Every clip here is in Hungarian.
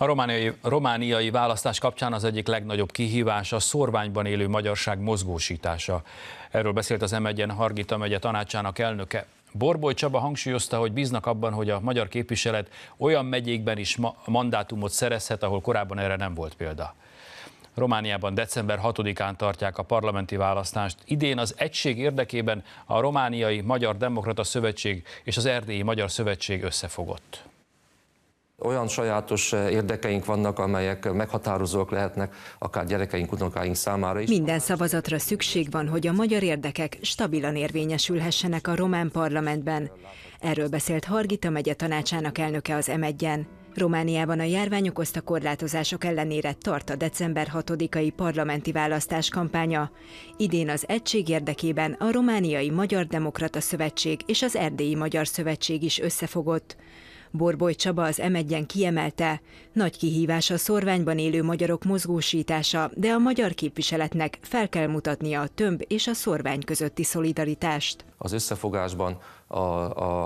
A romániai, romániai választás kapcsán az egyik legnagyobb kihívás a szorványban élő magyarság mozgósítása. Erről beszélt az M1-en Hargita megye tanácsának elnöke. Borboly Csaba hangsúlyozta, hogy bíznak abban, hogy a magyar képviselet olyan megyékben is ma mandátumot szerezhet, ahol korábban erre nem volt példa. Romániában december 6-án tartják a parlamenti választást. Idén az egység érdekében a Romániai Magyar Demokrata Szövetség és az Erdélyi Magyar Szövetség összefogott. Olyan sajátos eh, érdekeink vannak, amelyek meghatározók lehetnek akár gyerekeink, unokáink számára is. Minden szavazatra szükség van, hogy a magyar érdekek stabilan érvényesülhessenek a román parlamentben. Erről beszélt Hargita megye tanácsának elnöke az m Romániában a járvány okozta korlátozások ellenére tart a december 6-ai parlamenti választás kampánya. Idén az egység érdekében a Romániai Magyar Demokrata Szövetség és az Erdélyi Magyar Szövetség is összefogott. Borboly Csaba az m kiemelte, nagy kihívás a szorványban élő magyarok mozgósítása, de a magyar képviseletnek fel kell mutatnia a tömb és a szorvány közötti szolidaritást. Az összefogásban, a,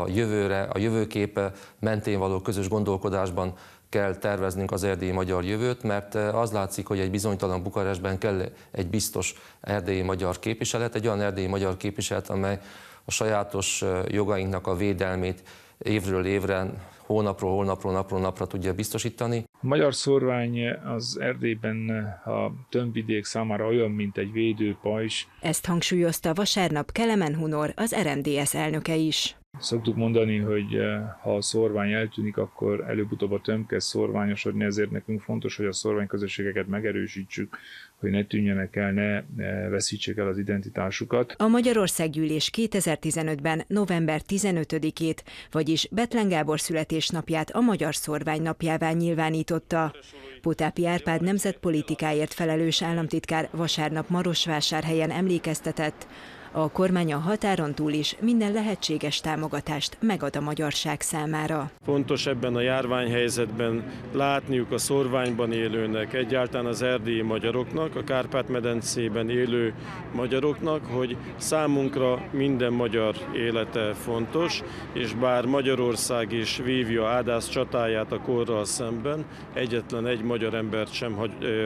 a jövőre, a jövőkép mentén való közös gondolkodásban kell terveznünk az erdélyi magyar jövőt, mert az látszik, hogy egy bizonytalan Bukarestben kell egy biztos erdélyi magyar képviselet, egy olyan erdélyi magyar képviselet, amely a sajátos jogainknak a védelmét évről évre hónapról, hónapról, napról, napra tudja biztosítani. A magyar szorvány az Erdélyben a tömbvidék számára olyan, mint egy védőpajzs. Ezt hangsúlyozta vasárnap Kelemen Hunor, az RMDS elnöke is. Szoktuk mondani, hogy eh, ha a szorvány eltűnik, akkor előbb-utóbb a tömb kezd szorványosodni, ezért nekünk fontos, hogy a közösségeket megerősítsük, hogy ne tűnjenek el, ne eh, veszítsék el az identitásukat. A Magyarországgyűlés 2015-ben november 15-ét, vagyis Betlen Gábor születésnapját a Magyar Szorvány napjává nyilvánította. Potápi Árpád nemzetpolitikáért felelős államtitkár vasárnap Marosvásárhelyen emlékeztetett, a kormány a határon túl is minden lehetséges támogatást megad a magyarság számára. Fontos ebben a járványhelyzetben látniuk a szorványban élőnek, egyáltalán az erdélyi magyaroknak, a Kárpát-medencében élő magyaroknak, hogy számunkra minden magyar élete fontos, és bár Magyarország is vívja ádász csatáját a korral szemben, egyetlen egy magyar embert sem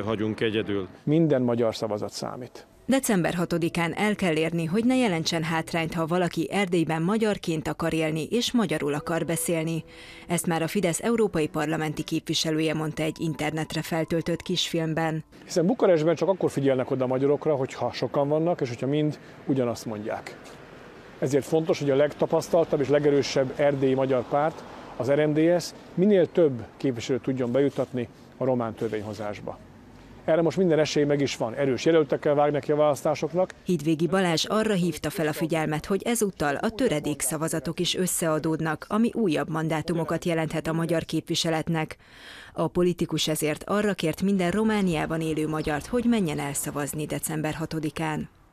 hagyunk egyedül. Minden magyar szavazat számít. December 6-án el kell érni, hogy ne jelentsen hátrányt, ha valaki Erdélyben magyarként akar élni és magyarul akar beszélni. Ezt már a Fidesz európai parlamenti képviselője mondta egy internetre feltöltött kisfilmben. Hiszen Bukarestben csak akkor figyelnek oda a magyarokra, hogyha sokan vannak, és hogyha mind ugyanazt mondják. Ezért fontos, hogy a legtapasztaltabb és legerősebb erdélyi magyar párt, az RMDS, minél több képviselőt tudjon bejutatni a román törvényhozásba. Erre most minden esély meg is van. Erős jelöltekkel vágnak a választásoknak. Hídvégi Balázs arra hívta fel a figyelmet, hogy ezúttal a töredék szavazatok is összeadódnak, ami újabb mandátumokat jelenthet a magyar képviseletnek. A politikus ezért arra kért minden Romániában élő magyart, hogy menjen el szavazni december 6-án.